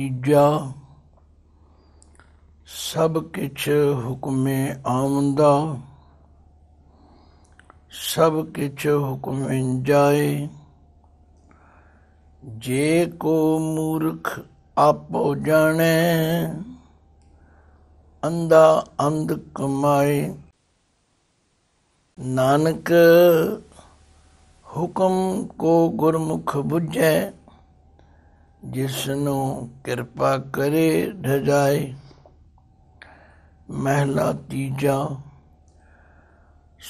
ਤੀਜਾ ਸਭ ਕਿਛ ਹੁਕਮੇ ਆਉਂਦਾ ਸਭ ਕਿਛ ਹੁਕਮੇ ਜਾਏ ਜੇ ਕੋ ਮੂਰਖ ਆਪੋ ਜਾਣੇ ਅੰਦਾ ਅੰਧ ਕਮਾਏ ਨਾਨਕ ਹੁਕਮ ਕੋ ਗੁਰਮੁਖ ਬੁਝੈ ਜਿਸ ਨੂੰ ਕਿਰਪਾ ਕਰੇ ਰਜਾਏ ਮਹਿਲਾ ਤੀਜਾ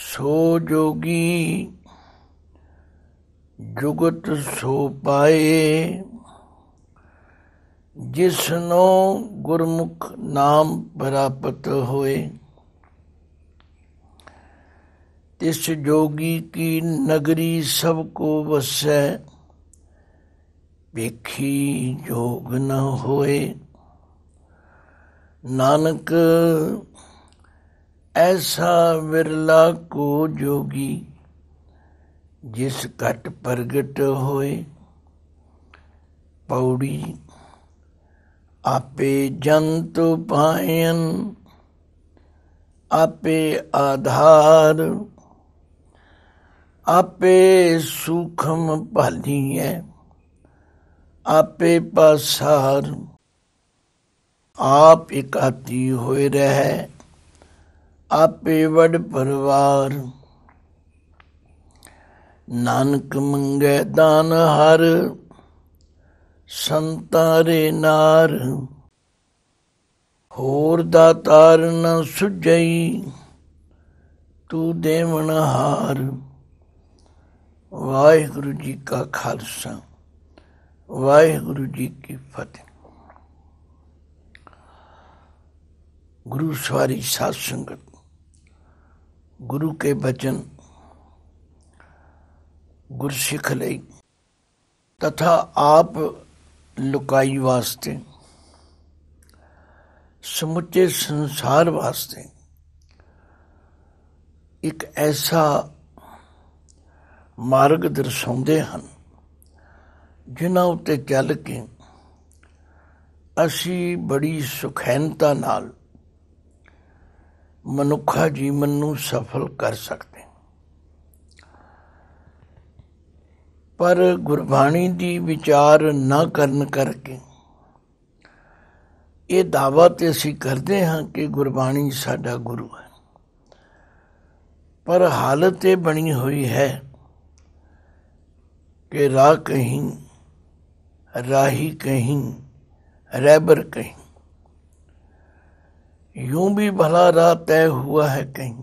ਸੋ ਜੋਗੀ ਜੁਗਤ ਸੋ ਪਾਏ ਜਿਸ ਨੂੰ ਗੁਰਮੁਖ ਨਾਮ ਪ੍ਰਾਪਤ ਹੋਏ ਤਿਸ ਜੋਗੀ ਕੀ ਨਗਰੀ ਸਭ ਕੋ ਵਸੈ ਵੇਖੀ ਜੋਗ ਨ ਹੋਏ ਨਾਨਕ ਐਸਾ ਵਿਰਲਾ ਕੋ ਜੋਗੀ ਜਿਸ ਘਟ ਪ੍ਰਗਟ ਹੋਏ ਪੌੜੀ ਆਪੇ ਜੰਤ ਪਾਇਨ ਆਪੇ ਆਧਾਰ ਆਪੇ ਭਾਲੀ ਭਾਲੀਐ ਆਪੇ ਪਸਾਰ ਆਪ ਇਕਾਤੀ ਹੋਏ ਰਹਿ ਆਪੇ ਵਡ ਪਰਵਾਰ ਨਾਨਕ ਮੰਗੇ ਦਾਨ ਹਰ ਸੰਤਾਰੇ ਨਾਰ ਹੋਰ ਦਾ ਨ ਸੁਜਈ ਤੂੰ ਦੇਵਨ ਹਾਰ ਵਾਹਿਗੁਰੂ ਜੀ ਕਾ ਖਾਲਸਾ ਵਾਹਿਗੁਰੂ ਜੀ ਕੀ ਫਤਿਹ ਗੁਰੂ ਸਵਾਰੀ ਸਾਧ ਸੰਗਤ ਗੁਰੂ ਕੇ ਬਚਨ ਗੁਰ ਸਿੱਖ ਲਈ ਤਥਾ ਆਪ ਲੁਕਾਈ ਵਾਸਤੇ ਸਮੁੱਚੇ ਸੰਸਾਰ ਵਾਸਤੇ ਇੱਕ ਐਸਾ ਮਾਰਗ ਦਰਸਾਉਂਦੇ ਹਨ ਜਿਨ੍ਹਾਂ ਉੱਤੇ ਚੱਲ ਕੇ ਅਸੀਂ ਬੜੀ ਸੁਖੈਨਤਾ ਨਾਲ ਮਨੁੱਖਾ ਜੀਵਨ ਨੂੰ ਸਫਲ ਕਰ ਸਕਦੇ ਪਰ ਗੁਰਬਾਣੀ ਦੀ ਵਿਚਾਰ ਨਾ ਕਰਨ ਕਰਕੇ ਇਹ ਦਾਵਾ ਤੇ ਅਸੀਂ ਕਰਦੇ ਹਾਂ ਕਿ ਗੁਰਬਾਣੀ ਸਾਡਾ ਗੁਰੂ ਹੈ ਪਰ ਹਾਲਤ ਇਹ ਬਣੀ ਹੋਈ ਹੈ ਕਿ ਰਾਹ ਕਹੀਂ ਰਾਹੀ ਕਹੀਂ ਰੈਬਰ ਕਹੀਂ यूं ਵੀ ਭਲਾ ਰਾਹ ਤੈ ਹੁਆ ਹੈ ਕਹੀਂ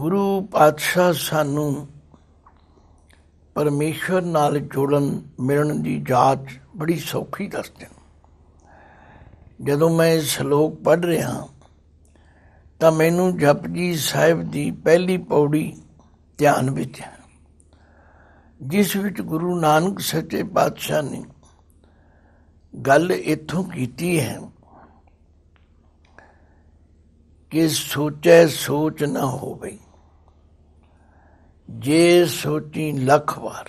ਗੁਰੂ ਪਾਤਸ਼ਾਹ ਸਾਨੂੰ ਪਰਮੇਸ਼ਰ ਨਾਲ ਜੁੜਨ ਮਿਲਣ ਦੀ ਜਾਚ ਬੜੀ ਸੌਖੀ ਦੱਸਦੇ ਜਦੋਂ ਮੈਂ ਇਹ ਸ਼ਲੋਕ ਪੜ ਰਿਹਾ ਤਾਂ ਮੈਨੂੰ ਜਪਜੀ ਸਾਹਿਬ ਦੀ ਪਹਿਲੀ ਪੌੜੀ ਧਿਆਨ ਵਿੱਚ ਹੈ ਜਿਸ ਵਿੱਚ ਗੁਰੂ ਨਾਨਕ ਸੱਚੇ ਪਾਤਸ਼ਾਹ ਨੇ ਗੱਲ ਇੱਥੋਂ ਕੀਤੀ ਹੈ ਕਿ ਸੋਚੈ ਸੋਚ ਨਾ ਹੋਵੇ ਜੇ ਸੋਚੀ ਲੱਖ ਵਾਰ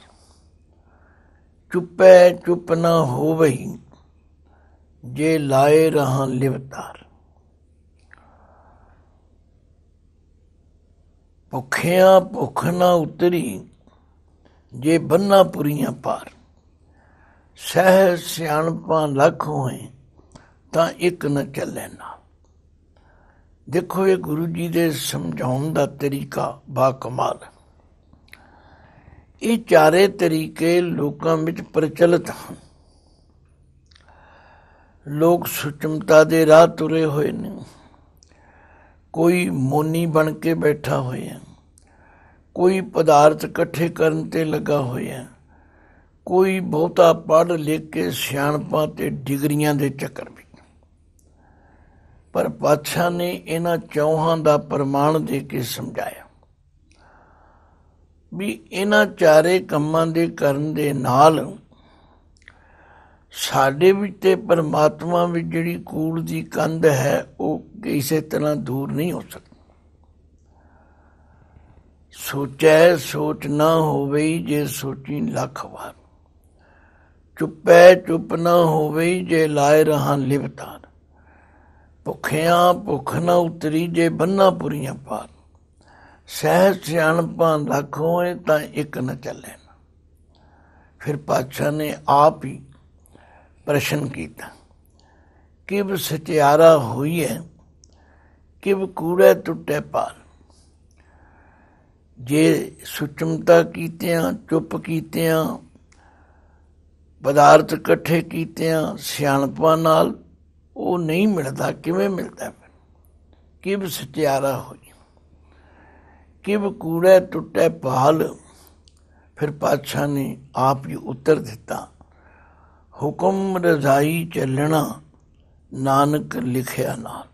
ਚੁੱਪੈ ਚੁੱਪ ਨਾ ਹੋਵੇ ਜੇ ਲਾਏ ਰਹਾ ਲਿਵਤਾਰ ਭੁੱਖਿਆ ਭੁੱਖ ਨਾ ਉਤਰੀ ਜੇ ਬੰਨਾ ਪੁਰੀਆਂ ਪਾਰ ਸਹਿ ਸਿਆਣਪਾਂ ਲੱਖ ਹੋਏ ਤਾਂ ਇੱਕ ਨ ਚੱਲੇ ਨਾ ਦੇਖੋ ਇਹ ਗੁਰੂ ਜੀ ਦੇ ਸਮਝਾਉਣ ਦਾ ਤਰੀਕਾ ਬਾ ਕਮਾਲ ਇਹ ਚਾਰੇ ਤਰੀਕੇ ਲੋਕਾਂ ਵਿੱਚ ਪ੍ਰਚਲਿਤ ਹਨ ਲੋਕ ਸੁਚਮਤਾ ਦੇ ਰਾਹ ਤੁਰੇ ਹੋਏ ਨੇ ਕੋਈ ਮੋਨੀ ਬਣ ਕੇ ਬੈਠਾ ਹੋਇਆ ਕੋਈ ਪਦਾਰਥ ਇਕੱਠੇ ਕਰਨ ਤੇ ਲੱਗਾ ਹੋਇਆ ਕੋਈ ਬਹੁਤਾ ਪੜ੍ਹ ਲਿਖ ਕੇ ਸਿਆਣਪਾਂ ਤੇ ਡਿਗਰੀਆਂ ਦੇ ਚੱਕਰ ਵਿੱਚ ਪਰ ਪਾਤਸ਼ਾਹ ਨੇ ਇਹਨਾਂ ਚੌਹਾਂ ਦਾ ਪ੍ਰਮਾਣ ਦੇ ਕੇ ਸਮਝਾਇਆ ਵੀ ਇਹਨਾਂ ਚਾਰੇ ਕੰਮਾਂ ਦੇ ਕਰਨ ਦੇ ਨਾਲ ਸਾਡੇ ਵਿੱਚ ਤੇ ਪਰਮਾਤਮਾ ਵਿੱਚ ਜਿਹੜੀ ਕੂੜ ਦੀ ਕੰਧ ਹੈ ਉਹ ਕਿਸੇ ਤਰ੍ਹਾਂ ਦੂਰ ਨਹੀਂ ਹੋ ਸਕਦੀ ਸੋਚੈ ਸੋਚ ਨਾ ਹੋਵੇ ਜੇ ਸੋਚੀ ਲੱਖ ਵਾਰ ਚੁੱਪੈ ਚੁੱਪ ਨਾ ਹੋਵੇ ਜੇ ਲਾਇ ਰਹਾ ਲਿਵਤਾਨ ਭੁਖਿਆ ਭੁਖ ਨਾ ਉਤਰੀ ਜੇ ਬੰਨਾ ਪੁਰੀਆਂ ਪਾਰ ਸਹਿਜ ਸਿਆਣਪਾਂ ਲੱਖ ਹੋਏ ਤਾਂ ਇੱਕ ਨਾ ਚੱਲੇ ਫਿਰ ਪਾਤਸ਼ਾਹ ਨੇ ਆਪ ਹੀ ਪ੍ਰਸ਼ਨ ਕੀਤਾ ਕਿਬ ਸਤਿਆਰਾ ਹੋਈ ਹੈ ਕਿਬ ਕੂੜੇ ਟੁੱਟੇ ਪਾਲ ਜੇ ਸੁਚਮਤਾ ਕੀਤਿਆਂ ਚੁੱਪ ਕੀਤਿਆਂ ਪਦਾਰਥ ਇਕੱਠੇ ਕੀਤਿਆਂ ਸਿਆਣਪਾਂ ਨਾਲ ਉਹ ਨਹੀਂ ਮਿਲਦਾ ਕਿਵੇਂ ਮਿਲਦਾ ਫਿਰ ਕਿਵ ਸਤਿਆਰਾ ਹੋਈ ਕਿਵ ਕੂੜੇ ਟੁੱਟੇ ਪਾਲ ਫਿਰ ਪਾਤਸ਼ਾਹ ਨੇ ਆਪ ਹੀ ਉੱਤਰ ਦਿੱਤਾ ਹੁਕਮ ਰਜ਼ਾਈ ਚੱਲਣਾ ਨਾਨਕ ਲਿਖਿਆ ਨਾਲ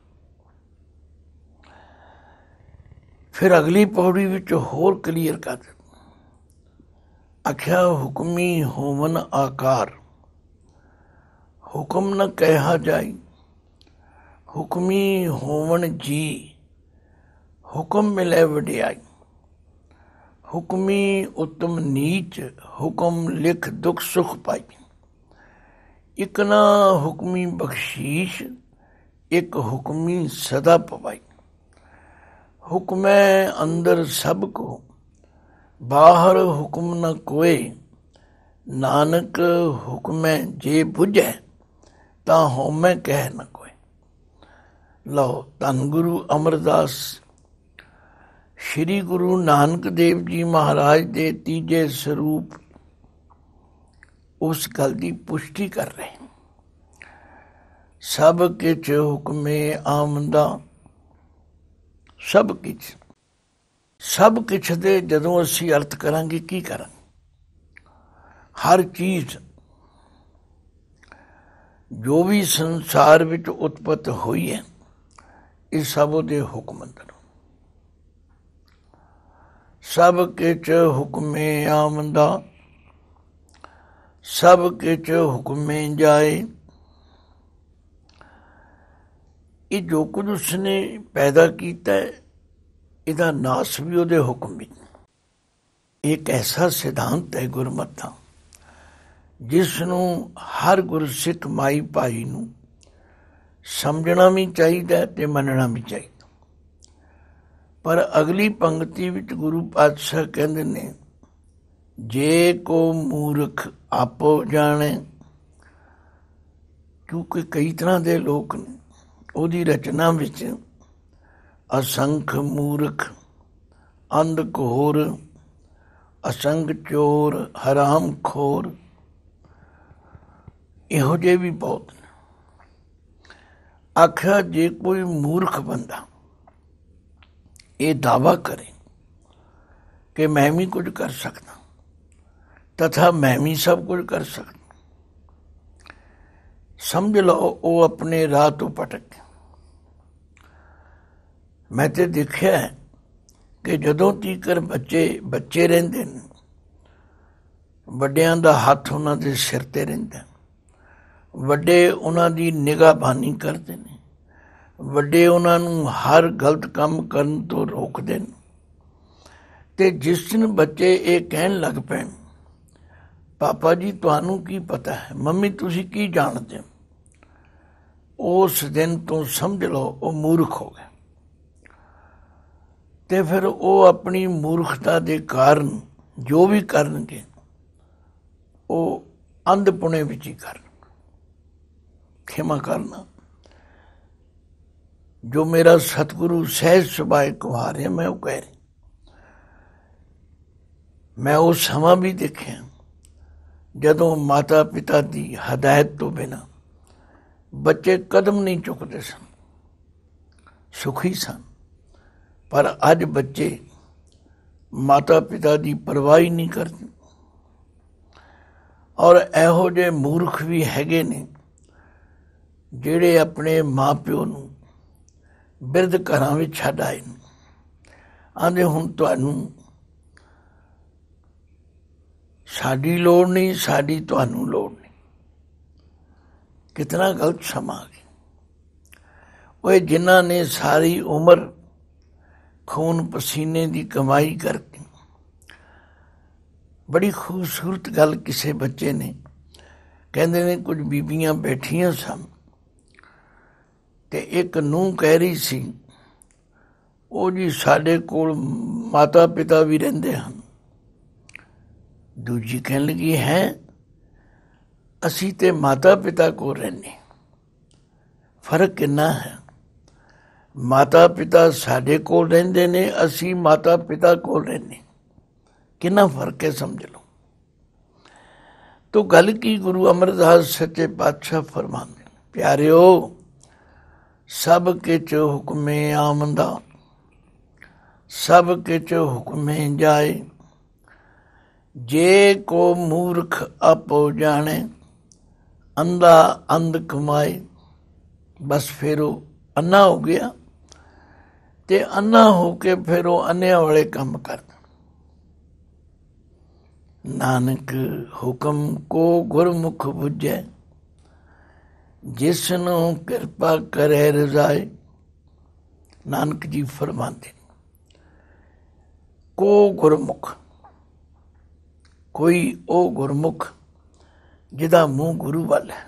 ਫਿਰ ਅਗਲੀ ਪੌੜੀ ਵਿੱਚ ਹੋਰ ਕਲੀਅਰ ਕਰ ਅਖਿਆ ਹੁਕਮੀ ਹੋਵਨ ਆਕਾਰ ਹੁਕਮ ਨ ਕਹਿਆ ਜਾਈ ਹੁਕਮੀ ਹੋਵਣ ਜੀ ਹੁਕਮ ਮਿਲੇ ਵਡਿਆਈ ਹੁਕਮੀ ਉਤਮ ਨੀਚ ਹੁਕਮ ਲਿਖ ਦੁਖ ਸੁਖ ਪਾਈ ਇਕਨਾ ਹੁਕਮੀ ਬਖਸ਼ੀਸ਼ ਇੱਕ ਹੁਕਮੀ ਸਦਾ ਪਵਾਈ ਹੁਕਮੈ ਅੰਦਰ ਸਭ ਕੋ ਬਾਹਰ ਹੁਕਮ ਨ ਕੋਏ ਨਾਨਕ ਹੁਕਮੈ ਜੇ 부ਝੈ ਤਾਂ ਹਉਮੈ ਕਹਿ ਨ ਕੋਏ ਲਓ ਤਨ ਗੁਰੂ ਅਮਰਦਾਸ ਸ੍ਰੀ ਗੁਰੂ ਨਾਨਕ ਦੇਵ ਜੀ ਮਹਾਰਾਜ ਦੇ ਤੀਜੇ ਸਰੂਪ ਉਸ ਗੱਲ ਦੀ ਪੁਸ਼ਟੀ ਕਰ ਰਹੇ ਸਭ ਕਿਛ ਹੁਕਮੇ ਆਮਦਾ ਸਭ ਕੁਝ ਸਭ ਕੁਝ ਦੇ ਜਦੋਂ ਅਸੀਂ ਅਰਥ ਕਰਾਂਗੇ ਕੀ ਕਰਾਂ ਹਰ ਚੀਜ਼ ਜੋ ਵੀ ਸੰਸਾਰ ਵਿੱਚ ਉਤਪਤ ਹੋਈ ਹੈ ਇਹ ਸਭ ਉਹਦੇ ਹੁਕਮ ਅੰਦਰ ਸਭ ਕਿਛ ਹੁਕਮੇ ਆਮਦਾ ਸਭ ਕਿਛ ਹੁਕਮੇ ਜਾਏ ਇਹ ਜੋ ਕੁਝ ਉਸਨੇ ਪੈਦਾ ਕੀਤਾ ਇਹਦਾ ਨਾਸ ਵੀ ਉਹਦੇ ਹੁਕਮ ਵਿੱਚ ਇੱਕ ਐਸਾ ਸਿਧਾਂਤ ਹੈ ਗੁਰਮਤਿ ਦਾ ਜਿਸ ਨੂੰ ਹਰ ਗੁਰਸਿੱਖ ਮਾਈ ਭਾਈ ਨੂੰ ਸਮਝਣਾ ਵੀ ਚਾਹੀਦਾ ਤੇ ਮੰਨਣਾ ਵੀ ਚਾਹੀਦਾ ਪਰ ਅਗਲੀ ਪੰਕਤੀ ਵਿੱਚ ਗੁਰੂ ਪਾਤਸ਼ਾਹ ਕਹਿੰਦੇ ਨੇ ਜੇ ਕੋ ਮੂਰਖ ਆਪੋ ਜਾਣੇ ਕਿਉਂਕਿ ਕਈ ਤਰ੍ਹਾਂ ਦੇ ਲੋਕ ਨੇ ਉਹਦੀ ਰਚਨਾ ਵਿੱਚ ਅਸੰਖ ਮੂਰਖ ਅੰਧ ਘੋਰ ਅਸੰਖ ਚੋਰ ਹਰਾਮ ਖੋਰ ਇਹੋ ਜੇ ਵੀ ਬਹੁਤ ਆਖਿਆ ਜੇ ਕੋਈ ਮੂਰਖ ਬੰਦਾ ਇਹ ਦਾਵਾ ਕਰੇ ਕਿ ਮੈਂ ਵੀ ਕੁਝ ਕਰ ਸਕਦਾ ਤਥਾ ਮੈਂ ਵੀ ਸਭ ਕੁਝ ਕਰ ਸਕਦਾ ਸਮਝ ਲਓ ਉਹ ਆਪਣੇ ਰਾਹ ਤੋਂ ਭਟਕ ਗਿਆ ਮੈਂ ਤੇ ਦੇਖਿਆ ਕਿ ਜਦੋਂ ਤੀਕਰ ਬੱਚੇ ਬੱਚੇ ਰਹਿੰਦੇ ਨੇ ਵੱਡਿਆਂ ਦਾ ਹੱਥ ਉਹਨਾਂ ਦੇ ਸਿਰ ਤੇ ਰਹਿੰਦਾ ਵੱਡੇ ਉਹਨਾਂ ਦੀ ਨਿਗਾਹਬਾਨੀ ਕਰਦੇ ਨੇ ਵੱਡੇ ਉਹਨਾਂ ਨੂੰ ਹਰ ਗਲਤ ਕੰਮ ਕਰਨ ਤੋਂ ਰੋਕਦੇ ਨੇ ਤੇ ਜਿਸ ਦਿਨ ਬੱਚੇ ਇਹ ਕਹਿਣ ਲੱਗ ਪੈਣ ਪਾਪਾ ਜੀ ਤੁਹਾਨੂੰ ਕੀ ਪਤਾ ਹੈ ਮੰਮੀ ਤੁਸੀਂ ਕੀ ਜਾਣਦੇ ਹੋ ਉਸ ਦਿਨ ਤੋਂ ਸਮਝ ਲਓ ਉਹ ਮੂਰਖ ਹੋ ਗਿਆ ਤੇ ਫਿਰ ਉਹ ਆਪਣੀ ਮੂਰਖਤਾ ਦੇ ਕਾਰਨ ਜੋ ਵੀ ਕਰਨਗੇ ਉਹ ਅੰਧਪੁਣੇ ਵਿੱਚ ਹੀ ਕਰਨ ਖਿਮਾ ਕਰਨਾ ਜੋ ਮੇਰਾ ਸਤਿਗੁਰੂ ਸਹਿਜ ਸੁਭਾਏ ਕੁਹਾਰੇ ਮੈਂ ਉਹ ਕਹਿ ਮੈਂ ਉਹ ਸਮਾਂ ਵੀ ਦੇਖਿਆ ਜਦੋਂ ਮਾਤਾ ਪਿਤਾ ਦੀ ਹਦਾਇਤ ਤੋਂ ਬਿਨਾ ਬੱਚੇ ਕਦਮ ਨਹੀਂ ਚੁੱਕਦੇ ਸਨ ਸੁਖੀ ਸਨ ਪਰ ਅੱਜ ਬੱਚੇ ਮਾਤਾ ਪਿਤਾ ਦੀ ਪਰਵਾਹ ਹੀ ਨਹੀਂ ਕਰਦੇ ਔਰ ਇਹੋ ਜਿਹੇ ਮੂਰਖ ਵੀ ਹੈਗੇ ਨੇ ਜਿਹੜੇ ਆਪਣੇ ਮਾਪਿਓ ਨੂੰ ਬਿਰਧ ਘਰਾਂ ਵਿੱਚ ਛੱਡ ਆਏ ਨੇ ਆਂਦੇ ਹੁਣ ਤੁਹਾਨੂੰ ਸਾਡੀ ਲੋੜ ਨਹੀਂ ਸਾਡੀ ਤੁਹਾਨੂੰ ਲੋੜ ਨਹੀਂ ਕਿਤਨਾ ਗਲਤ ਸਮਾਂ ਹੈ ਉਹ ਜਿਨ੍ਹਾਂ ਨੇ ਸਾਰੀ ਉਮਰ ਖੂਨ ਪਸੀਨੇ ਦੀ ਕਮਾਈ ਕਰਕੇ ਬੜੀ ਖੂਬਸੂਰਤ ਗੱਲ ਕਿਸੇ ਬੱਚੇ ਨੇ ਕਹਿੰਦੇ ਨੇ ਕੁਝ ਬੀਬੀਆਂ ਬੈਠੀਆਂ ਸਨ ਤੇ ਇੱਕ ਨੂੰ ਕਹਿ ਰਹੀ ਸੀ ਉਹ ਜੀ ਸਾਡੇ ਕੋਲ ਮਾਤਾ ਪਿਤਾ ਵੀ ਰਹਿੰਦੇ ਹਨ ਦੂਜੀ ਕਹਿਣ ਲੱਗੀ ਹੈ ਅਸੀਂ ਤੇ ਮਾਤਾ ਪਿਤਾ ਕੋਲ ਰਹਿੰਦੇ ਫਰਕ ਕਿੰਨਾ ਹੈ ਮਾਤਾ ਪਿਤਾ ਸਾਡੇ ਕੋਲ ਰਹਿੰਦੇ ਨੇ ਅਸੀਂ ਮਾਤਾ ਪਿਤਾ ਕੋਲ ਰਹਿੰਦੇ ਕਿੰਨਾ ਫਰਕ ਹੈ ਸਮਝ ਲਓ ਤੋ ਗੱਲ ਕੀ ਗੁਰੂ ਅਮਰਦਾਸ ਸੱਚੇ ਪਾਤਸ਼ਾਹ ਫਰਮਾਉਂਦੇ ਪਿਆਰਿਓ ਸਭ ਕੇ ਚ ਹੁਕਮੇ ਆਮਦਾ ਸਭ ਕੇ ਚ ਹੁਕਮੇ ਜਾਏ ਜੇ ਕੋ ਮੂਰਖ ਆਪੋ ਜਾਣੇ ਅੰਧਾ ਅੰਧ ਕਮਾਏ ਬਸ ਫਿਰ ਉਹ ਅੰਨਾ ਹੋ ਗਿਆ ਤੇ ਅੰਨਾ ਹੋ ਕੇ ਫਿਰ ਉਹ ਅੰਨਿਆਂ ਵਾਲੇ ਕੰਮ ਕਰ ਨਾਨਕ ਹੁਕਮ ਕੋ ਗੁਰਮੁਖ ਬੁਝੇ ਜਿਸ ਨੂੰ ਕਿਰਪਾ ਕਰੇ ਰਜ਼ਾਏ ਨਾਨਕ ਜੀ ਫਰਮਾਉਂਦੇ ਕੋ ਗੁਰਮੁਖ ਕੋਈ ਉਹ ਗੁਰਮੁਖ ਜਿਹਦਾ ਮੂੰਹ ਗੁਰੂ ਵੱਲ ਹੈ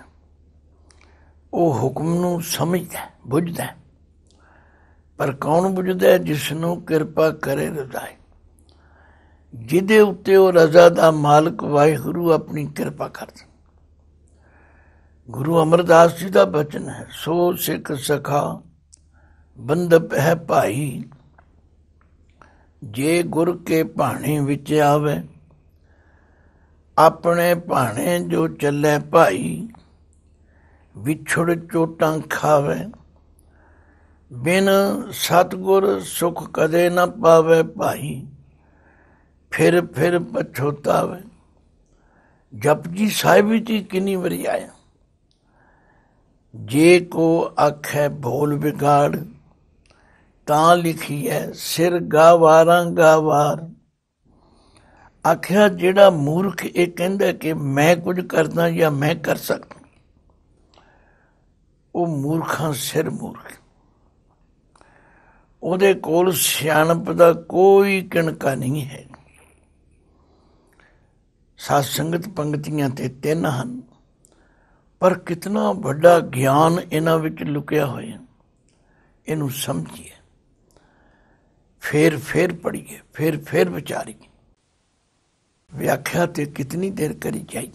ਉਹ ਹੁਕਮ ਨੂੰ ਸਮਝਦਾ ਬੁੱਝਦਾ ਪਰ ਕੌਣ ਬੁਝਦਾ ਜਿਸ ਨੂੰ ਕਿਰਪਾ ਕਰੇ ਰਜ਼ਾਏ ਜਿਹਦੇ ਉੱਤੇ ਉਹ ਰਜ਼ਾ ਦਾ ਮਾਲਕ ਵਾਹਿਗੁਰੂ ਆਪਣੀ ਕਿਰਪਾ ਕਰਦਾ ਗੁਰੂ ਅਮਰਦਾਸ ਜੀ ਦਾ ਬਚਨ ਹੈ ਸੋ ਸਿੱਖ ਸਖਾ ਬੰਦ ਪਹਿ ਭਾਈ ਜੇ ਗੁਰ ਕੇ ਭਾਣੇ ਵਿੱਚ ਆਵੇ ਆਪਣੇ ਭਾਣੇ ਜੋ ਚੱਲੇ ਭਾਈ ਵਿਛੜ ਚੋਟਾਂ ਖਾਵੇ ਬਿਨ ਸਤਗੁਰ ਸੁਖ ਕਦੇ ਨਾ ਪਾਵੇ ਭਾਈ ਫਿਰ ਫਿਰ ਪਛੋਤਾਵੇ ਜਪਜੀ ਸਾਹਿਬ ਦੀ ਕਿੰਨੀ ਵਰੀ ਆਇਆ ਜੇ ਕੋ ਆਖੇ ਭੋਲ ਵਿਗਾੜ ਤਾਂ ਲਿਖੀ ਹੈ ਸਿਰ ਗਾਵਾਰਾਂ ਗਾਵਾਰ ਆਖਿਆ ਜਿਹੜਾ ਮੂਰਖ ਇਹ ਕਹਿੰਦਾ ਕਿ ਮੈਂ ਕੁਝ ਕਰਦਾ ਜਾਂ ਮੈਂ ਕਰ ਸਕਦਾ ਉਹ ਮੂਰਖਾਂ ਸਿਰ ਮੂਰਖ ਉਹਦੇ ਕੋਲ ਸਿਆਣਪ ਦਾ ਕੋਈ ਕਿਣਕਾ ਨਹੀਂ ਹੈ ਸਾਧ ਸੰਗਤ ਪੰਕਤੀਆਂ ਤੇ ਤਿੰਨ ਹਨ ਪਰ ਕਿਤਨਾ ਵੱਡਾ ਗਿਆਨ ਇਹਨਾਂ ਵਿੱਚ ਲੁਕਿਆ ਹੋਇਆ ਹੈ ਇਹਨੂੰ ਸਮਝੀਏ ਫੇਰ ਫੇਰ ਪੜੀਏ ਫੇਰ ਫੇਰ ਵਿਚਾਰੀਏ ਵਿਆਖਿਆ ਤੇ ਕਿਤਨੀ ਦੇਰ ਕਰੀ ਜਾਈ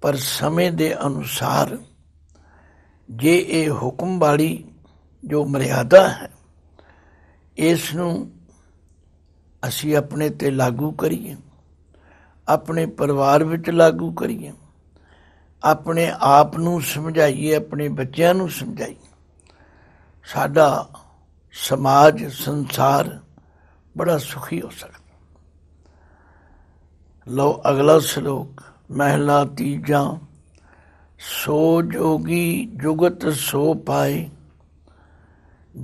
ਪਰ ਸਮੇਂ ਦੇ ਅਨੁਸਾਰ ਜੇ ਇਹ ਹੁਕਮ ਵਾਲੀ ਜੋ ਮਰਿਆਦਾ ਹੈ ਇਸ ਨੂੰ ਅਸੀਂ ਆਪਣੇ ਤੇ ਲਾਗੂ ਕਰੀਏ ਆਪਣੇ ਪਰਿਵਾਰ ਵਿੱਚ ਲਾਗੂ ਕਰੀਏ ਆਪਣੇ ਆਪ ਨੂੰ ਸਮਝਾਈਏ ਆਪਣੇ ਬੱਚਿਆਂ ਨੂੰ ਸਮਝਾਈਏ ਸਾਡਾ ਸਮਾਜ ਸੰਸਾਰ ਬੜਾ ਸੁਖੀ ਹੋ ਸਕਦਾ ਲਓ ਅਗਲਾ ਸ਼ਲੋਕ ਮਹਿਲਾ ਤੀਜਾ ਸੋ ਜੋਗੀ ਜੁਗਤ ਸੋ ਪਾਏ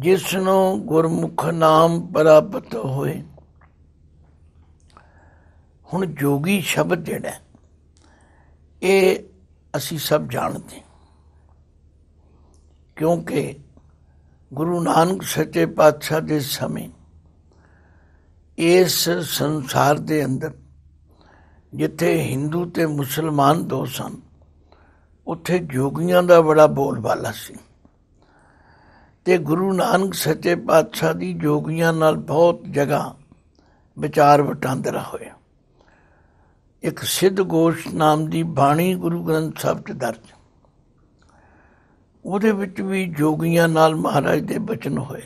ਜਿਸ ਨੂੰ ਗੁਰਮੁਖ ਨਾਮ ਪ੍ਰਾਪਤ ਹੋਏ ਹੁਣ ਜੋਗੀ ਸ਼ਬਦ ਜਿਹੜਾ ਇਹ ਅਸੀਂ ਸਭ ਜਾਣਦੇ ਕਿਉਂਕਿ ਗੁਰੂ ਨਾਨਕ ਸੱਚੇ ਪਾਤਸ਼ਾਹ ਦੇ ਸਮੇਂ ਇਸ ਸੰਸਾਰ ਦੇ ਅੰਦਰ ਜਿੱਥੇ ਹਿੰਦੂ ਤੇ ਮੁਸਲਮਾਨ ਦੋ ਸਨ ਉੱਥੇ ਜੋਗੀਆਂ ਦਾ ਬੜਾ ਬੋਲਬਾਲਾ ਸੀ ਤੇ ਗੁਰੂ ਨਾਨਕ ਸੱਚੇ ਪਾਤਸ਼ਾਹ ਦੀ ਜੋਗੀਆਂ ਨਾਲ ਬਹੁਤ ਜਗ੍ਹਾ ਵਿਚਾਰ ਵਟਾਂਦਰਾ ਹੋਇਆ ਇੱਕ ਸਿੱਧ ਗੋਸ਼ ਨਾਮ ਦੀ ਬਾਣੀ ਗੁਰੂ ਗ੍ਰੰਥ ਸਾਹਿਬ 'ਚ ਦਰਜ ਉਹਦੇ ਵਿੱਚ ਵੀ ਜੋਗੀਆਂ ਨਾਲ ਮਹਾਰਾਜ ਦੇ ਬਚਨ ਹੋਏ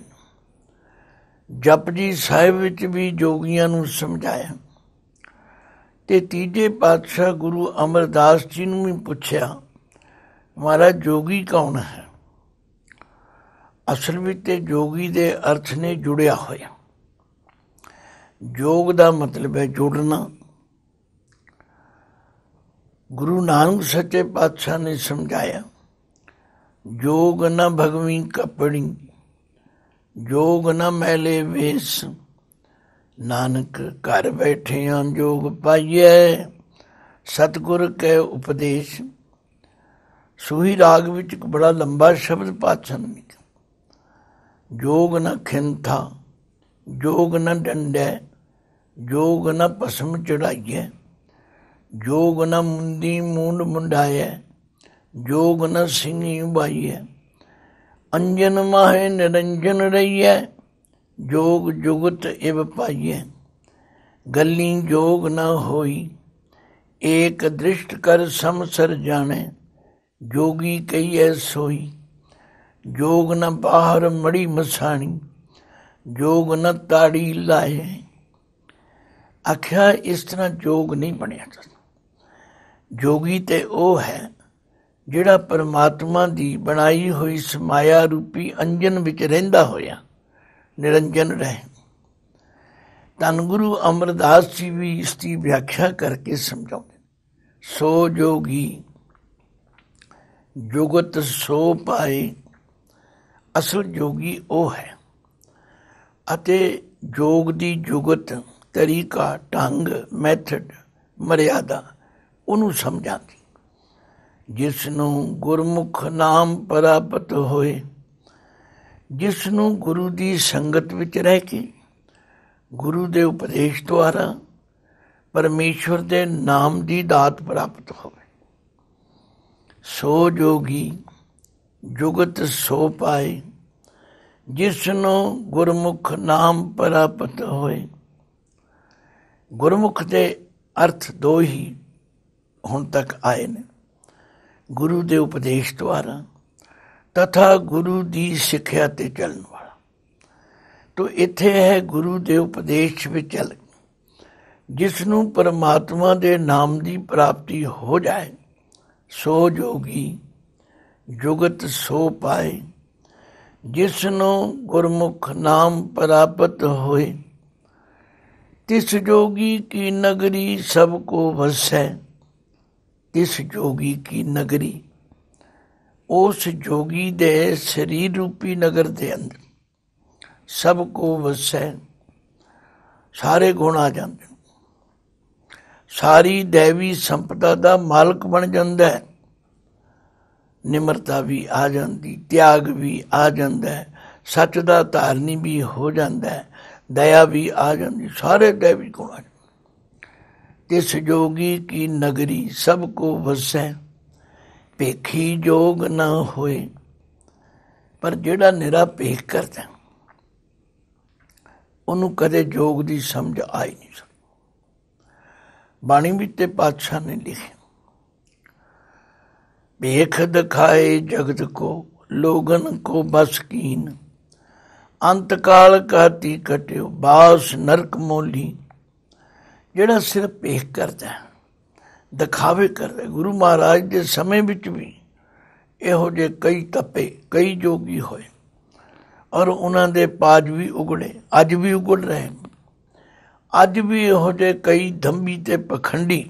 ਜਪਜੀ ਸਾਹਿਬ ਵਿੱਚ ਵੀ ਜੋਗੀਆਂ ਨੂੰ ਸਮਝਾਇਆ ਤੇ ਤੀਜੇ ਪਾਤਸ਼ਾਹ ਗੁਰੂ ਅਮਰਦਾਸ ਜੀ ਨੂੰ ਵੀ ਪੁੱਛਿਆ ਮਹਾਰਾਜ ਜੋਗੀ ਕੌਣ ਹੈ ਅਸਲ ਵਿੱਚ ਤੇ ਜੋਗੀ ਦੇ ਅਰਥ ਨੇ ਜੁੜਿਆ ਹੋਇਆ ਜੋਗ ਦਾ ਮਤਲਬ ਹੈ ਜੁੜਨਾ ਗੁਰੂ ਨਾਨਕ ਸੱਚੇ ਪਾਤਸ਼ਾਹ ਨੇ ਸਮਝਾਇਆ ਜੋਗ ਨਾ ਭਗਵੀ ਕਪੜੀ ਜੋਗ ਨਾ ਮੈਲੇ ਵੇਸ ਨਾਨਕ ਘਰ ਬੈਠਿਆਂ ਜੋਗ ਪਾਈਐ ਸਤਗੁਰ ਕੇ ਉਪਦੇਸ਼ ਸੂਹੀ ਰਾਗ ਵਿੱਚ ਇੱਕ ਬੜਾ ਲੰਬਾ ਸ਼ਬਦ ਪਾਤਸ਼ਾਹ ਨੇ जोग न खिंथा जोग न डंडे जोग न पसम चढ़ाइए जोग न मुंदी मूंड मुंडाए जोग न सिंगी बाइए अंजन माहे निरंजन रहिए जोग जुगत इव पाइए गली जोग न होई एक दृष्ट कर समसर जाने जोगी कही सोई ਜੋਗ ਨ ਬਾਹਰ ਮੜੀ ਮਸਾਣੀ ਜੋਗ ਨ ਤਾੜੀ ਲਾਏ ਅਖਿਆ ਇਸ ਤਰ੍ਹਾਂ ਜੋਗ ਨਹੀਂ ਬਣਿਆ ਜੋਗੀ ਤੇ ਉਹ ਹੈ ਜਿਹੜਾ ਪਰਮਾਤਮਾ ਦੀ ਬਣਾਈ ਹੋਈ ਸਮਾਇਆ ਰੂਪੀ ਅੰਜਨ ਵਿੱਚ ਰਹਿੰਦਾ ਹੋਇਆ ਨਿਰੰਜਨ ਰਹੇ ਤਨ ਗੁਰੂ ਅਮਰਦਾਸ ਜੀ ਵੀ ਇਸ ਦੀ ਵਿਆਖਿਆ ਕਰਕੇ ਸਮਝਾਉਂਦੇ ਸੋ ਜੋਗੀ ਜੁਗਤ ਸੋ ਪਾਏ ਅਸਲ ਜੋਗੀ ਉਹ ਹੈ ਅਤੇ ਜੋਗ ਦੀ ਜੁਗਤ ਤਰੀਕਾ ਢੰਗ ਮੈਥਡ ਮਰਿਆਦਾ ਉਹਨੂੰ ਸਮਝਾਂਦੀ ਜਿਸ ਨੂੰ ਗੁਰਮੁਖ ਨਾਮ ਪ੍ਰਾਪਤ ਹੋਏ ਜਿਸ ਨੂੰ ਗੁਰੂ ਦੀ ਸੰਗਤ ਵਿੱਚ ਰਹਿ ਕੇ ਗੁਰੂ ਦੇ ਉਪਦੇਸ਼ ਦੁਆਰਾ ਪਰਮੇਸ਼ਵਰ ਦੇ ਨਾਮ ਦੀ ਦਾਤ ਪ੍ਰਾਪਤ ਹੋਵੇ ਸੋ ਜੋਗੀ ਜੁਗਤ ਸੋ ਪਾਏ ਜਿਸ ਨੂੰ ਗੁਰਮੁਖ ਨਾਮ ਪ੍ਰਾਪਤ ਹੋਏ ਗੁਰਮੁਖ ਦੇ ਅਰਥ ਦੋ ਹੀ ਹੁਣ ਤੱਕ ਆਏ ਨੇ ਗੁਰੂ ਦੇ ਉਪਦੇਸ਼ ਦੁਆਰਾ ਤਥਾ ਗੁਰੂ ਦੀ ਸਿੱਖਿਆ ਤੇ ਚੱਲਣ ਵਾਲਾ ਤੋਂ ਇੱਥੇ ਹੈ ਗੁਰੂ ਦੇ ਉਪਦੇਸ਼ ਵਿੱਚ ਚੱਲ ਜਿਸ ਨੂੰ ਪਰਮਾਤਮਾ ਦੇ ਨਾਮ ਦੀ ਪ੍ਰਾਪਤੀ ਹੋ ਜਾਏ ਸੋ ਜੋਗੀ ਜੁਗਤ ਸੋ ਪਾਏ ਜਿਸ ਨੂੰ ਗੁਰਮੁਖ ਨਾਮ ਪ੍ਰਾਪਤ ਹੋਏ ਤਿਸ ਜੋਗੀ ਕੀ ਨਗਰੀ ਸਭ ਕੋ ਵਸੈ ਤਿਸ ਜੋਗੀ ਕੀ ਨਗਰੀ ਉਸ ਜੋਗੀ ਦੇ ਸਰੀਰ ਰੂਪੀ ਨਗਰ ਦੇ ਅੰਦਰ ਸਭ ਕੋ ਵਸੈ ਸਾਰੇ ਗੁਣ ਆ ਜਾਂਦੇ ਸਾਰੀ ਦੇਵੀ ਸੰਪਦਾ ਦਾ ਮਾਲਕ ਬਣ ਜਾਂਦਾ ਹੈ ਨਿਮਰਤਾ ਵੀ ਆ ਜਾਂਦੀ ਤਿਆਗ ਵੀ ਆ ਜਾਂਦਾ ਹੈ ਸੱਚ ਦਾ ਧਾਰਨੀ ਵੀ ਹੋ ਜਾਂਦਾ ਹੈ ਦਇਆ ਵੀ ਆ ਜਾਂਦੀ ਸਾਰੇ ਦੈਵੀ ਗੁਣ ਆ ਤੇ ਸਜੋਗੀ ਕੀ ਨਗਰੀ ਸਭ ਕੋ ਵਸੈ ਪੇਖੀ ਜੋਗ ਨਾ ਹੋਏ ਪਰ ਜਿਹੜਾ ਨਿਰਾ ਪੇਖ ਕਰਦਾ ਉਹਨੂੰ ਕਦੇ ਜੋਗ ਦੀ ਸਮਝ ਆਈ ਨਹੀਂ ਬਾਣੀ ਵਿੱਚ ਤੇ ਪਾਤਸ਼ਾਹ ਨੇ ਲਿਖਿਆ ਵੇਖ ਦਿਖਾਏ ਜਗਤ ਕੋ ਲੋਗਨ ਕੋ ਬਸ ਕੀਨ ਅੰਤ ਕਾਲ ਕਾਤੀ ਕਟਿਓ ਬਾਸ ਨਰਕ ਮੋਲੀ ਜਿਹੜਾ ਸਿਰਫ ਵੇਖ ਕਰਦਾ ਦਿਖਾਵੇ ਕਰਦਾ ਗੁਰੂ ਮਹਾਰਾਜ ਦੇ ਸਮੇਂ ਵਿੱਚ ਵੀ ਇਹੋ ਜੇ ਕਈ ਤਪੇ ਕਈ ਜੋਗੀ ਹੋਏ ਔਰ ਉਹਨਾਂ ਦੇ ਪਾਜ ਵੀ ਉਗੜੇ ਅੱਜ ਵੀ ਉਗੜ ਰਹੇ ਅੱਜ ਵੀ ਇਹੋ ਜੇ ਕਈ ਧੰਬੀ ਤੇ ਪਖੰਡੀ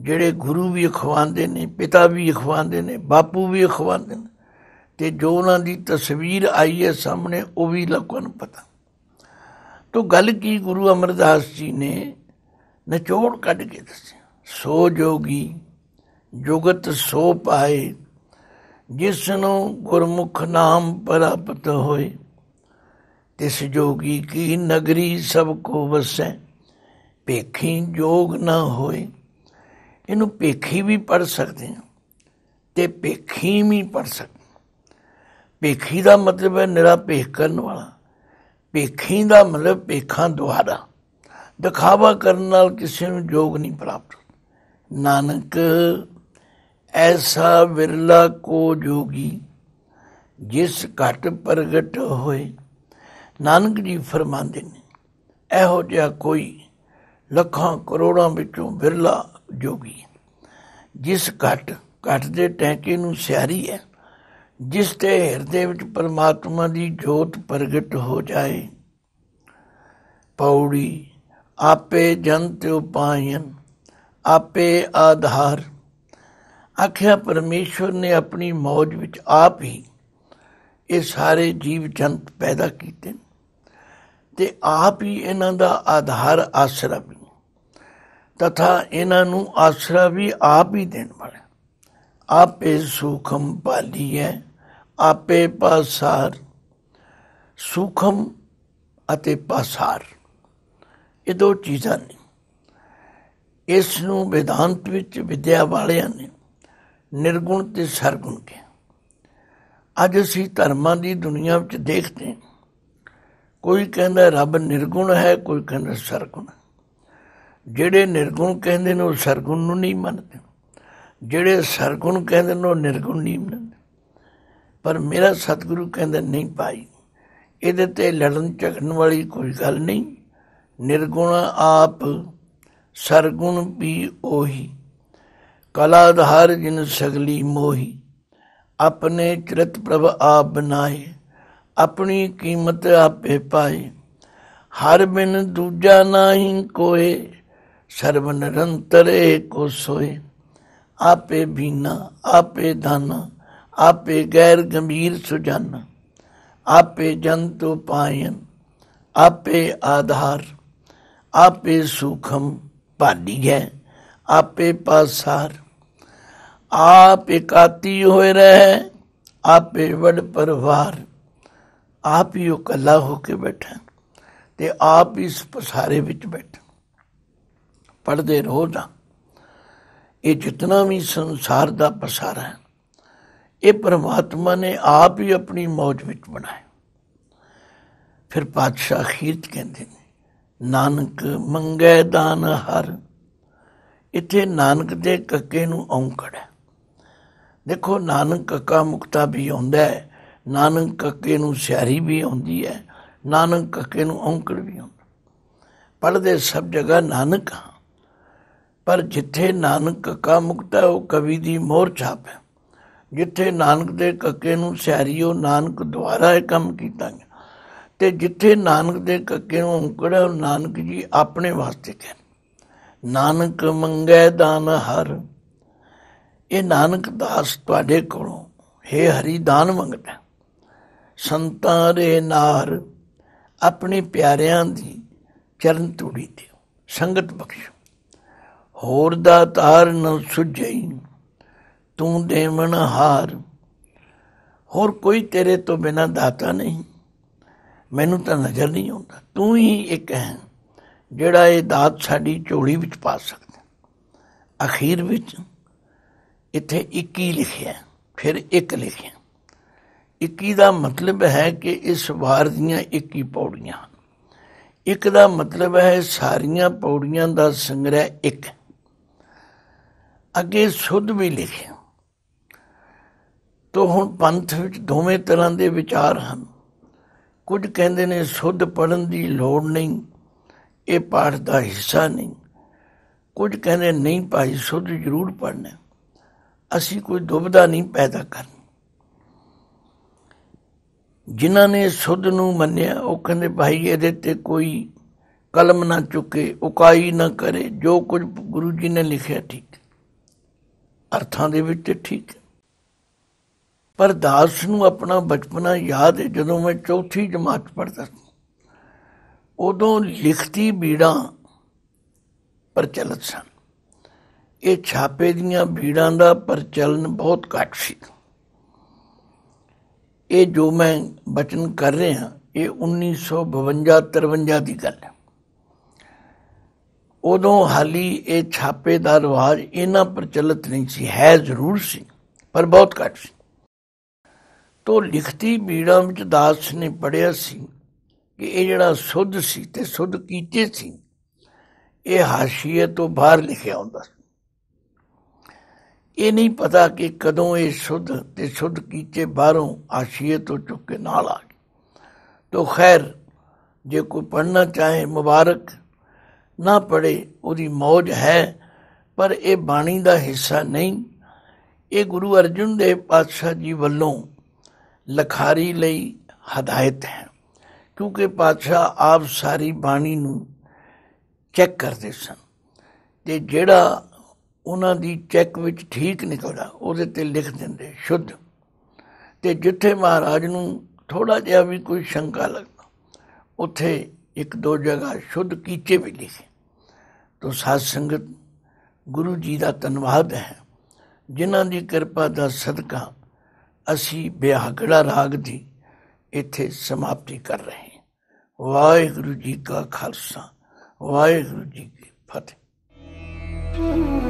ਜਿਹੜੇ ਗੁਰੂ ਵੀ ਅਖਵਾਉਂਦੇ ਨੇ ਪਿਤਾ ਵੀ ਅਖਵਾਉਂਦੇ ਨੇ ਬਾਪੂ ਵੀ ਅਖਵਾਉਂਦੇ ਨੇ ਤੇ ਜੋ ਉਹਨਾਂ ਦੀ ਤਸਵੀਰ ਆਈ ਹੈ ਸਾਹਮਣੇ ਉਹ ਵੀ ਲੋਕਾਂ ਨੂੰ ਪਤਾ ਤੋ ਗੱਲ ਕੀ ਗੁਰੂ ਅਮਰਦਾਸ ਜੀ ਨੇ ਨਚੋੜ ਕੱਢ ਕੇ ਦੱਸਿਆ ਸੋ ਜੋਗੀ ਜੁਗਤ ਸੋ ਪਾਏ ਜਿਸ ਨੂੰ ਗੁਰਮੁਖ ਨਾਮ ਪ੍ਰਾਪਤ ਹੋਏ ਤਿਸ ਜੋਗੀ ਕੀ ਨਗਰੀ ਸਭ ਕੋ ਵਸੈ ਪੇਖੀ ਜੋਗ ਨਾ ਹੋਏ ਇਹਨੂੰ ਪੇਖੀ ਵੀ ਪੜ ਸਕਦੇ ਹਾਂ ਤੇ ਪੇਖੀ ਵੀ ਪੜ ਸਕਦੇ ਪੇਖੀ ਦਾ ਮਤਲਬ ਹੈ ਨਿਰਾ ਪੇਖ ਕਰਨ ਵਾਲਾ ਪੇਖੀ ਦਾ ਮਤਲਬ ਪੇਖਾਂ ਦੁਆਰਾ ਦਿਖਾਵਾ ਕਰਨ ਨਾਲ ਕਿਸੇ ਨੂੰ ਜੋਗ ਨਹੀਂ ਪ੍ਰਾਪਤ ਨਾਨਕ ਐਸਾ ਵਿਰਲਾ ਕੋ ਜੋਗੀ ਜਿਸ ਘਟ ਪ੍ਰਗਟ ਹੋਏ ਨਾਨਕ ਜੀ ਫਰਮਾਉਂਦੇ ਨੇ ਇਹੋ ਜਿਹਾ ਕੋਈ ਲੱਖਾਂ ਕਰੋੜਾਂ ਵਿੱਚੋਂ ਵਿਰਲਾ ਜੋਗੀ ਜਿਸ ਘਟ ਘਟ ਦੇ ਟਹਿਕੇ ਨੂੰ ਸਿਆਰੀ ਹੈ ਜਿਸ ਤੇ ਹਿਰਦੇ ਵਿੱਚ ਪਰਮਾਤਮਾ ਦੀ ਜੋਤ ਪ੍ਰਗਟ ਹੋ ਜਾਏ ਪੌੜੀ ਆਪੇ ਜੰਤ ਉਪਾਇਨ ਆਪੇ ਆਧਾਰ ਆਖਿਆ ਪਰਮੇਸ਼ਵਰ ਨੇ ਆਪਣੀ ਮੌਜ ਵਿੱਚ ਆਪ ਹੀ ਇਹ ਸਾਰੇ ਜੀਵ ਜੰਤ ਪੈਦਾ ਕੀਤੇ ਤੇ ਆਪ ਹੀ ਇਹਨਾਂ ਦਾ ਆਧਾਰ ਆਸਰਾ ਵੀ ਤਥਾ ਇਹਨਾਂ ਨੂੰ ਆਸਰਾ ਵੀ ਆਪ ਹੀ ਦੇਣ ਵਾਲਾ ਆਪੇ ਸੁਖਮ ਪਾਲੀਐ ਆਪੇ ਪਾਸਾਰ ਸੁਖਮ ਅਤੇ ਪਾਸਾਰ ਇਹ ਦੋ ਚੀਜ਼ਾਂ ਨੇ ਇਸ ਨੂੰ ਵਿਦਾਂਤ ਵਿੱਚ ਵਿਦਿਆ ਵਾਲਿਆਂ ਨੇ ਨਿਰਗੁਣ ਤੇ ਸਰਗੁਣ ਕਿਹਾ ਅੱਜ ਅਸੀਂ ਧਰਮਾਂ ਦੀ ਦੁਨੀਆ ਵਿੱਚ ਦੇਖਦੇ ਕੋਈ ਕਹਿੰਦਾ ਰੱਬ ਨਿਰਗੁਣ ਹੈ ਕੋਈ ਕਹਿੰਦਾ ਸਰਗੁਣ ਹੈ ਜਿਹੜੇ ਨਿਰਗੁਣ ਕਹਿੰਦੇ ਨੇ ਉਹ ਸਰਗੁਣ ਨੂੰ ਨਹੀਂ ਮੰਨਦੇ ਜਿਹੜੇ ਸਰਗੁਣ ਕਹਿੰਦੇ ਨੇ ਉਹ ਨਿਰਗੁਣ ਨਹੀਂ ਮੰਨਦੇ ਪਰ ਮੇਰਾ ਸਤਿਗੁਰੂ ਕਹਿੰਦੇ ਨਹੀਂ ਭਾਈ ਇਹਦੇ ਤੇ ਲੜਨ ਝਗੜਨ ਵਾਲੀ ਕੋਈ ਗੱਲ ਨਹੀਂ ਨਿਰਗੁਣ ਆਪ ਸਰਗੁਣ ਵੀ ਉਹੀ ਕਲਾ ਆਧਾਰ ਜਿਨ ਸਗਲੀ ਮੋਹੀ ਆਪਣੇ ਚਰਿਤ ਪ੍ਰਭ ਆਪ ਬਣਾਏ ਆਪਣੀ ਕੀਮਤ ਆਪੇ ਪਾਏ ਹਰ ਬਿਨ ਦੂਜਾ ਨਹੀਂ ਕੋਏ ਸਰਬ ਨਿਰੰਤਰੇ ਕੋ ਸੋਏ ਆਪੇ ਬੀਨਾ ਆਪੇ ਧਨ ਆਪੇ ਗੈਰ ਗੰਭੀਰ ਸੁਜਨ ਆਪੇ ਜੰਤੂ ਪਾਇਨ ਆਪੇ ਆਧਾਰ ਆਪੇ ਸੁਖਮ ਭਾਲੀ ਹੈ ਆਪੇ ਪਾਸਾਰ ਆਪ ਇਕਾਤੀ ਹੋਏ ਰਹੇ ਆਪੇ ਵੱਡ ਪਰਵਾਰ ਆਪ ਹੀ ਇਕੱਲਾ ਹੋ ਕੇ ਬੈਠਾ ਤੇ ਆਪ ਇਸ ਪਸਾਰੇ ਵਿੱਚ ਬੈਠਾ ਪੜਦੇ ਰਹੋ ਨਾ ਇਹ ਜਿਤਨਾ ਵੀ ਸੰਸਾਰ ਦਾ ਪਸਾਰ ਹੈ ਇਹ ਪ੍ਰਮਾਤਮਾ ਨੇ ਆਪ ਹੀ ਆਪਣੀ ਮੌਜ ਵਿੱਚ ਬਣਾਇਆ ਫਿਰ ਪਾਤਸ਼ਾਹ ਖੀਰਤ ਕਹਿੰਦੇ ਨੇ ਨਾਨਕ ਮੰਗੇ ਦਾਨ ਹਰ ਇੱਥੇ ਨਾਨਕ ਦੇ ਕੱਕੇ ਨੂੰ ਔਂਕੜ ਹੈ ਦੇਖੋ ਨਾਨਕ ਕੱਕਾ ਮੁਕਤਾ ਵੀ ਹੁੰਦਾ ਹੈ ਨਾਨਕ ਕੱਕੇ ਨੂੰ ਸਿਆਰੀ ਵੀ ਹੁੰਦੀ ਹੈ ਨਾਨਕ ਕੱਕੇ ਨੂੰ ਔਂਕੜ ਵੀ ਹੁੰਦਾ ਪੜਦੇ ਸਭ ਜਗ੍ਹਾ ਨਾਨਕ ਹਾਂ ਪਰ ਜਿੱਥੇ ਨਾਨਕ ਕਾ ਮੁਕਤਾ ਉਹ ਕਵੀ ਦੀ ਮੋਹਰ ਛਾਪ ਹੈ ਜਿੱਥੇ ਨਾਨਕ ਦੇ ਕੱਕੇ ਨੂੰ ਸਿਆਰੀਓ ਨਾਨਕ ਦੁਆਰਾ ਇਹ ਕੰਮ ਕੀਤਾ ਤੇ ਜਿੱਥੇ ਨਾਨਕ ਦੇ ਕੱਕੇ ਨੂੰ ਉਂਕੜਾ ਨਾਨਕ ਜੀ ਆਪਣੇ ਵਾਸਤੇ ਕਹਿੰਦੇ ਨਾਨਕ ਮੰਗੇ ਦਾਨ ਹਰ ਇਹ ਨਾਨਕ ਦਾਸ ਤੁਹਾਡੇ ਕੋਲੋਂ ਹੈ ਹਰੀ ਦਾਨ ਮੰਗਦਾ ਸੰਤਾਂ ਦੇ ਨਾਰ ਆਪਣੇ ਪਿਆਰਿਆਂ ਦੀ ਚਰਨ ਤੂੜੀ ਦਿਓ ਸੰਗਤ ਬਖਸ਼ੋ ਹੋਰ ਦਾ ਤਾਰ ਨ ਸੁਝਈ ਤੂੰ ਦੇਵਨ ਹਾਰ ਹੋਰ ਕੋਈ ਤੇਰੇ ਤੋਂ ਬਿਨਾ ਦਾਤਾ ਨਹੀਂ ਮੈਨੂੰ ਤਾਂ ਨਜ਼ਰ ਨਹੀਂ ਆਉਂਦਾ ਤੂੰ ਹੀ ਇੱਕ ਹੈ ਜਿਹੜਾ ਇਹ ਦਾਤ ਸਾਡੀ ਝੋਲੀ ਵਿੱਚ ਪਾ ਸਕਦਾ ਅਖੀਰ ਵਿੱਚ ਇੱਥੇ 21 ਲਿਖਿਆ ਫਿਰ 1 ਲਿਖਿਆ 21 ਦਾ ਮਤਲਬ ਹੈ ਕਿ ਇਸ ਵਾਰ ਦੀਆਂ 21 ਪੌੜੀਆਂ ਇੱਕ ਦਾ ਮਤਲਬ ਹੈ ਸਾਰੀਆਂ ਪੌੜੀਆਂ ਦਾ ਸੰਗ੍ਰਹਿ ਇੱਕ ਅੱਗੇ ਸੁਧ ਵੀ ਲਿਖਿਆ ਤੋਂ ਹੁਣ ਪੰਥ ਵਿੱਚ ਦੋਵੇਂ ਤਰ੍ਹਾਂ ਦੇ ਵਿਚਾਰ ਹਨ ਕੁਝ ਕਹਿੰਦੇ ਨੇ ਸੁਧ ਪੜਨ ਦੀ ਲੋੜ ਨਹੀਂ ਇਹ ਪਾਠ ਦਾ ਹਿੱਸਾ ਨਹੀਂ ਕੁਝ ਕਹਿੰਦੇ ਨਹੀਂ ਭਾਈ ਸੁਧ ਜ਼ਰੂਰ ਪੜਨਾ ਅਸੀਂ ਕੋਈ ਦੁਬਦਾ ਨਹੀਂ ਪੈਦਾ ਕਰਨ ਜਿਨ੍ਹਾਂ ਨੇ ਸੁਧ ਨੂੰ ਮੰਨਿਆ ਉਹ ਕਹਿੰਦੇ ਭਾਈ ਇਹਦੇ ਤੇ ਕੋਈ ਕਲਮ ਨਾ ਚੁੱਕੇ ਉਕਾਈ ਨਾ ਕਰੇ ਜੋ ਕੁਝ ਗੁਰੂ ਜੀ ਨੇ ਲਿਖਿਆ ਠੀਕ ਅਰਥਾਂ ਦੇ ਵਿੱਚ ਤੇ ਠੀਕ ਹੈ ਪਰ ਦਾਸ ਨੂੰ ਆਪਣਾ ਬਚਪਨਾ ਯਾਦ ਹੈ ਜਦੋਂ ਮੈਂ ਚੌਥੀ ਜਮਾਤ ਪੜ੍ਹਦਾ ਸੀ ਉਦੋਂ ਲਿਖਤੀ ਬੀੜਾਂ ਪ੍ਰਚਲਿਤ ਸਨ ਇਹ ਛਾਪੇ ਦੀਆਂ ਬੀੜਾਂ ਦਾ ਪ੍ਰਚਲਨ ਬਹੁਤ ਘੱਟ ਸੀ ਇਹ ਜੋ ਮੈਂ ਬਚਨ ਕਰ ਰਿਹਾ ਇਹ 1952 53 ਦੀ ਗੱਲ ਹੈ ਉਦੋਂ ਹਾਲੀ ਇਹ ਛਾਪੇ ਦਾ ਰਿਵਾਜ ਇਹਨਾਂ ਪ੍ਰਚਲਿਤ ਨਹੀਂ ਸੀ ਹੈ ਜ਼ਰੂਰ ਸੀ ਪਰ ਬਹੁਤ ਘੱਟ ਸੀ ਤੋਂ ਲਿਖਤੀ ਬੀੜਾਂ ਵਿੱਚ ਦਾਸ ਨੇ ਪੜਿਆ ਸੀ ਕਿ ਇਹ ਜਿਹੜਾ ਸੁੱਧ ਸੀ ਤੇ ਸੁੱਧ ਕੀਤੇ ਸੀ ਇਹ ਹਾਸ਼ੀਏ ਤੋਂ ਬਾਹਰ ਲਿਖਿਆ ਹੁੰਦਾ ਸੀ ਇਹ ਨਹੀਂ ਪਤਾ ਕਿ ਕਦੋਂ ਇਹ ਸੁੱਧ ਤੇ ਸੁੱਧ ਕੀਤੇ ਬਾਹਰੋਂ ਹਾਸ਼ੀਏ ਤੋਂ ਚੁੱਕ ਕੇ ਨਾਲ ਆ ਗਏ ਤੋਂ ਖੈਰ ਜੇ ਕੋਈ ਪੜਨਾ ਚਾਹੇ ਮੁਬਾਰਕ ਨਾ ਪੜੇ ਉਹਦੀ ਮੌਜ ਹੈ ਪਰ ਇਹ ਬਾਣੀ ਦਾ ਹਿੱਸਾ ਨਹੀਂ ਇਹ ਗੁਰੂ ਅਰਜੁਨ ਦੇਵ ਪਾਤਸ਼ਾਹ ਜੀ ਵੱਲੋਂ ਲਖਾਰੀ ਲਈ ਹਦਾਇਤ ਹੈ ਕਿਉਂਕਿ ਪਾਤਸ਼ਾਹ ਆਪ ਸਾਰੀ ਬਾਣੀ ਨੂੰ ਚੈੱਕ ਕਰਦੇ ਸਨ ਤੇ ਜਿਹੜਾ ਉਹਨਾਂ ਦੀ ਚੈੱਕ ਵਿੱਚ ਠੀਕ ਨਿਕਲਦਾ ਉਹਦੇ ਤੇ ਲਿਖ ਦਿੰਦੇ ਸ਼ੁੱਧ ਤੇ ਜਿੱਥੇ ਮਹਾਰਾਜ ਨੂੰ ਥੋੜਾ ਜਿਹਾ ਵੀ ਕੋਈ ਸ਼ੰਕਾ ਲੱਗਦਾ ਉੱਥੇ ਇੱਕ ਦੋ ਜਗ੍ਹਾ ਸ਼ੁੱਧ ਕੀਚੇ ਵੀ ਲਿਖੇ ਤੋਂ ਸਾਧ ਸੰਗਤ ਗੁਰੂ ਜੀ ਦਾ ਧੰਨਵਾਦ ਹੈ ਜਿਨ੍ਹਾਂ ਦੀ ਕਿਰਪਾ ਦਾ ਸਦਕਾ ਅਸੀਂ ਬਿਹਾਗੜਾ ਰਾਗ ਦੀ ਇੱਥੇ ਸਮਾਪਤੀ ਕਰ ਰਹੇ ਵਾਹਿਗੁਰੂ ਜੀ ਕਾ ਖਾਲਸਾ ਵਾਹਿਗੁਰੂ ਜੀ ਕੀ ਫਤਿਹ